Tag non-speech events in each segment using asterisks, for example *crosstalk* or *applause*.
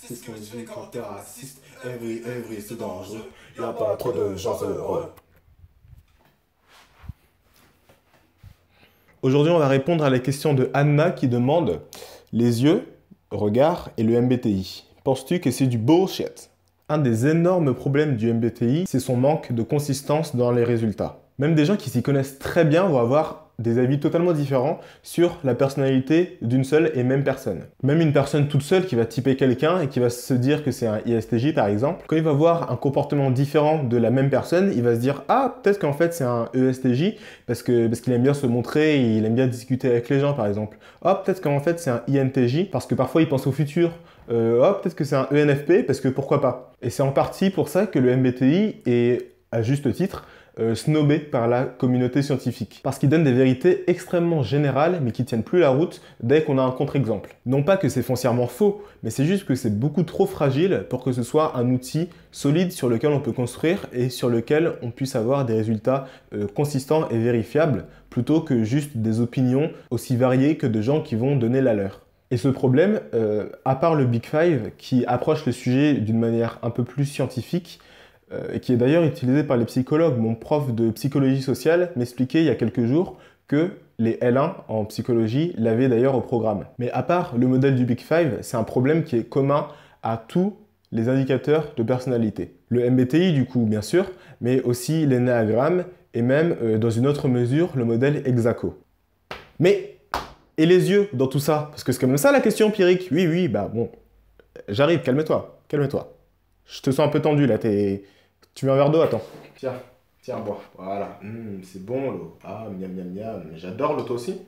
C'est ce je quand t'es raciste. Every, every, c'est dangereux. Y'a pas trop de gens Aujourd'hui, on va répondre à la question de Anna qui demande les yeux, regard et le MBTI. Penses-tu que c'est du bullshit Un des énormes problèmes du MBTI, c'est son manque de consistance dans les résultats. Même des gens qui s'y connaissent très bien vont avoir des avis totalement différents sur la personnalité d'une seule et même personne. Même une personne toute seule qui va typer quelqu'un et qui va se dire que c'est un ISTJ par exemple, quand il va voir un comportement différent de la même personne, il va se dire ah peut-être qu'en fait c'est un ESTJ parce que parce qu'il aime bien se montrer, il aime bien discuter avec les gens par exemple. Oh peut-être qu'en fait c'est un INTJ parce que parfois il pense au futur. Euh, ah, peut-être que c'est un ENFP parce que pourquoi pas. Et c'est en partie pour ça que le MBTI est à juste titre euh, snobé par la communauté scientifique. Parce qu'ils donnent des vérités extrêmement générales, mais qui tiennent plus la route dès qu'on a un contre-exemple. Non pas que c'est foncièrement faux, mais c'est juste que c'est beaucoup trop fragile pour que ce soit un outil solide sur lequel on peut construire et sur lequel on puisse avoir des résultats euh, consistants et vérifiables, plutôt que juste des opinions aussi variées que de gens qui vont donner la leur. Et ce problème, euh, à part le Big Five qui approche le sujet d'une manière un peu plus scientifique, euh, et qui est d'ailleurs utilisé par les psychologues. Mon prof de psychologie sociale m'expliquait il y a quelques jours que les L1 en psychologie l'avaient d'ailleurs au programme. Mais à part le modèle du Big Five, c'est un problème qui est commun à tous les indicateurs de personnalité. Le MBTI du coup bien sûr, mais aussi l'énéagramme et même euh, dans une autre mesure le modèle Hexaco. Mais et les yeux dans tout ça Parce que c'est quand même ça la question empirique. Oui oui, bah bon. J'arrive, calme-toi, calme-toi. Je te sens un peu tendu là, t'es tu mets un verre d'eau Attends. Tiens, tiens, bois. Voilà. Hum, c'est bon l'eau. Ah, miam, miam, miam. J'adore l'eau toi aussi.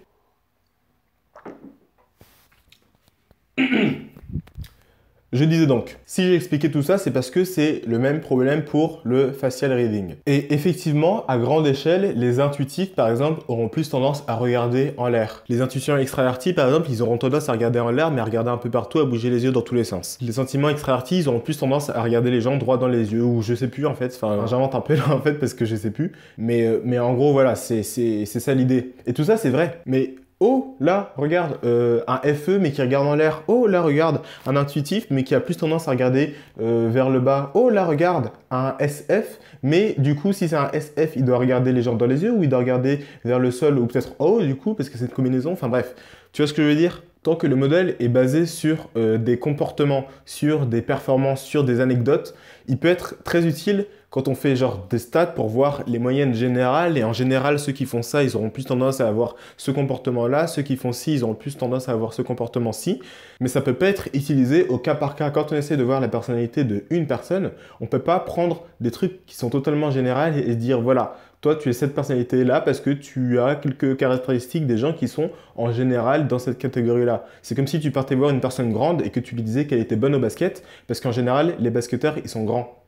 Je disais donc, si j'ai expliqué tout ça, c'est parce que c'est le même problème pour le facial reading. Et effectivement, à grande échelle, les intuitifs, par exemple, auront plus tendance à regarder en l'air. Les intuitions extraverties, par exemple, ils auront tendance à regarder en l'air, mais à regarder un peu partout, à bouger les yeux dans tous les sens. Les sentiments extravertis, ils auront plus tendance à regarder les gens droit dans les yeux, ou je sais plus en fait, enfin ah. j'invente un peu là en fait parce que je sais plus. Mais, euh, mais en gros, voilà, c'est ça l'idée. Et tout ça, c'est vrai. Mais Oh là, regarde euh, un FE mais qui regarde en l'air. Oh là, regarde un intuitif mais qui a plus tendance à regarder euh, vers le bas. Oh là, regarde un SF mais du coup si c'est un SF, il doit regarder les gens dans les yeux ou il doit regarder vers le sol ou peut-être oh haut du coup parce que c'est une combinaison. Enfin bref, tu vois ce que je veux dire Tant que le modèle est basé sur euh, des comportements, sur des performances, sur des anecdotes, il peut être très utile quand on fait genre des stats pour voir les moyennes générales et en général ceux qui font ça ils auront plus tendance à avoir ce comportement là, ceux qui font ci ils auront plus tendance à avoir ce comportement ci, mais ça peut pas être utilisé au cas par cas. Quand on essaie de voir la personnalité de une personne, on ne peut pas prendre des trucs qui sont totalement généraux et dire voilà toi, tu es cette personnalité-là parce que tu as quelques caractéristiques des gens qui sont en général dans cette catégorie-là. C'est comme si tu partais voir une personne grande et que tu lui disais qu'elle était bonne au basket, parce qu'en général, les basketteurs, ils sont grands.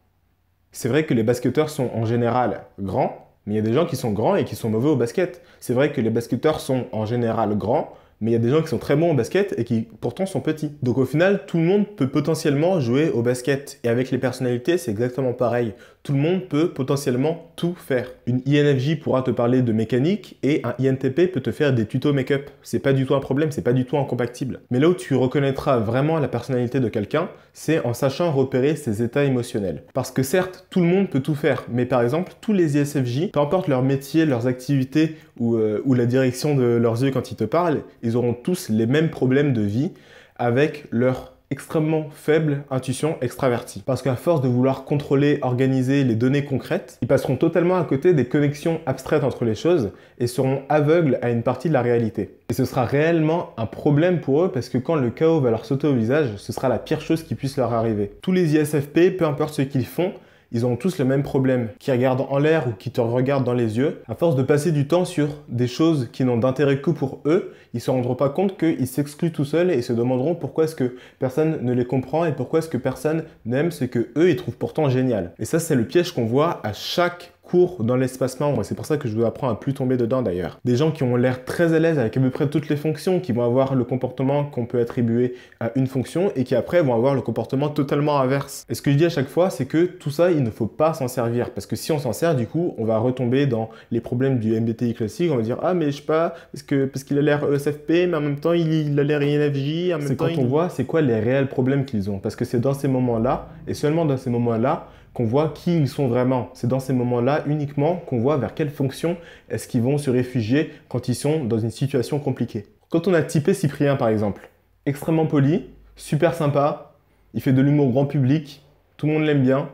C'est vrai que les basketteurs sont en général grands, mais il y a des gens qui sont grands et qui sont mauvais au basket. C'est vrai que les basketteurs sont en général grands, mais il y a des gens qui sont très bons au basket et qui pourtant sont petits. Donc au final, tout le monde peut potentiellement jouer au basket. Et avec les personnalités, c'est exactement pareil. Tout le monde peut potentiellement tout faire. Une INFJ pourra te parler de mécanique et un INTP peut te faire des tutos make-up. C'est pas du tout un problème, c'est pas du tout incompatible. Mais là où tu reconnaîtras vraiment la personnalité de quelqu'un, c'est en sachant repérer ses états émotionnels. Parce que certes, tout le monde peut tout faire, mais par exemple, tous les ISFJ, peu importe leur métier, leurs activités euh, ou, la direction de leurs yeux quand ils te parlent, ils auront tous les mêmes problèmes de vie avec leur extrêmement faible intuition extravertie. Parce qu'à force de vouloir contrôler, organiser les données concrètes, ils passeront totalement à côté des connexions abstraites entre les choses et seront aveugles à une partie de la réalité. Et ce sera réellement un problème pour eux parce que quand le chaos va leur sauter au visage, ce sera la pire chose qui puisse leur arriver. Tous les ISFP, peu importe ce qu'ils font, ils ont tous le même problème, qui regardent en l'air ou qui te regardent dans les yeux. À force de passer du temps sur des choses qui n'ont d'intérêt que pour eux, ils ne se rendront pas compte qu'ils s'excluent tout seuls et se demanderont pourquoi est-ce que personne ne les comprend et pourquoi est-ce que personne n'aime ce que eux ils trouvent pourtant génial. Et ça c'est le piège qu'on voit à chaque court dans l'espace membre. C'est pour ça que je vous apprends à plus tomber dedans d'ailleurs. Des gens qui ont l'air très à l'aise avec à peu près toutes les fonctions, qui vont avoir le comportement qu'on peut attribuer à une fonction et qui après vont avoir le comportement totalement inverse. Et ce que je dis à chaque fois, c'est que tout ça, il ne faut pas s'en servir parce que si on s'en sert, du coup, on va retomber dans les problèmes du MBTI classique. On va dire ah mais je sais pas parce que parce qu'il a l'air ESFP, mais en même temps il, a l'air INFJ. C'est quand on voit c'est quoi les réels problèmes qu'ils ont parce que c'est dans ces moments là et seulement dans ces moments là qu'on voit qui ils sont vraiment. C'est dans ces moments-là uniquement qu'on voit vers quelle fonction est-ce qu'ils vont se réfugier quand ils sont dans une situation compliquée. Quand on a typé Cyprien par exemple, extrêmement poli, super sympa, il fait de l'humour grand public, tout le monde l'aime bien.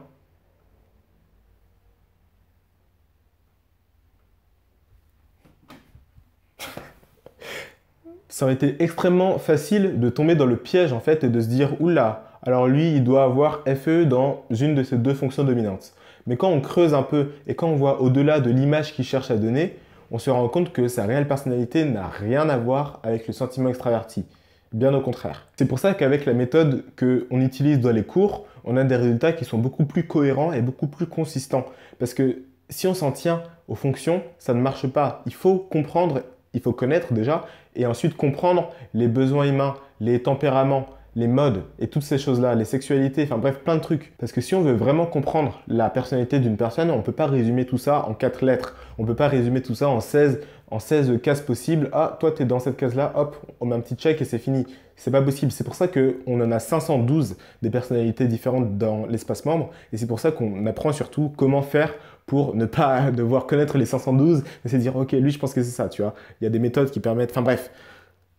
Ça aurait été extrêmement facile de tomber dans le piège en fait et de se dire oula, alors lui, il doit avoir FE e dans une de ces deux fonctions dominantes. Mais quand on creuse un peu et quand on voit au-delà de l'image qu'il cherche à donner, on se rend compte que sa réelle personnalité n'a rien à voir avec le sentiment extraverti. Bien au contraire. C'est pour ça qu'avec la méthode qu'on utilise dans les cours, on a des résultats qui sont beaucoup plus cohérents et beaucoup plus consistants. Parce que si on s'en tient aux fonctions, ça ne marche pas. Il faut comprendre, il faut connaître déjà, et ensuite comprendre les besoins humains, les tempéraments, les modes et toutes ces choses-là, les sexualités, enfin bref, plein de trucs. Parce que si on veut vraiment comprendre la personnalité d'une personne, on ne peut pas résumer tout ça en quatre lettres. On ne peut pas résumer tout ça en 16, en 16 cases possibles. Ah, toi, tu es dans cette case-là, hop, on met un petit check et c'est fini. C'est pas possible. C'est pour ça qu'on en a 512 des personnalités différentes dans l'espace membre. Et c'est pour ça qu'on apprend surtout comment faire pour ne pas *laughs* devoir connaître les 512, mais se dire, ok, lui, je pense que c'est ça, tu vois. Il y a des méthodes qui permettent, enfin bref.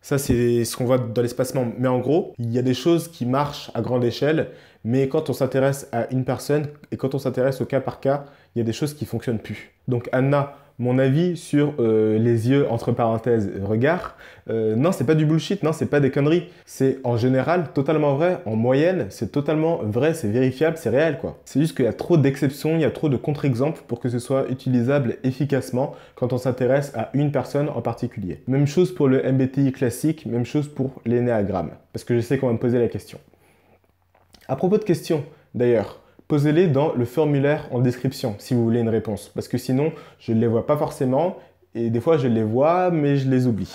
Ça, c'est ce qu'on voit dans l'espacement. Mais en gros, il y a des choses qui marchent à grande échelle, mais quand on s'intéresse à une personne et quand on s'intéresse au cas par cas, il y a des choses qui fonctionnent plus. Donc Anna, mon avis sur euh, les yeux, entre parenthèses, regard, euh, non, c'est pas du bullshit, non, c'est pas des conneries. C'est en général totalement vrai. En moyenne, c'est totalement vrai, c'est vérifiable, c'est réel, quoi. C'est juste qu'il y a trop d'exceptions, il y a trop de contre-exemples pour que ce soit utilisable efficacement quand on s'intéresse à une personne en particulier. Même chose pour le MBTI classique, même chose pour l'énéagramme, parce que je sais qu'on va me poser la question. À propos de questions, d'ailleurs, posez-les dans le formulaire en description si vous voulez une réponse. Parce que sinon, je ne les vois pas forcément et des fois je les vois mais je les oublie.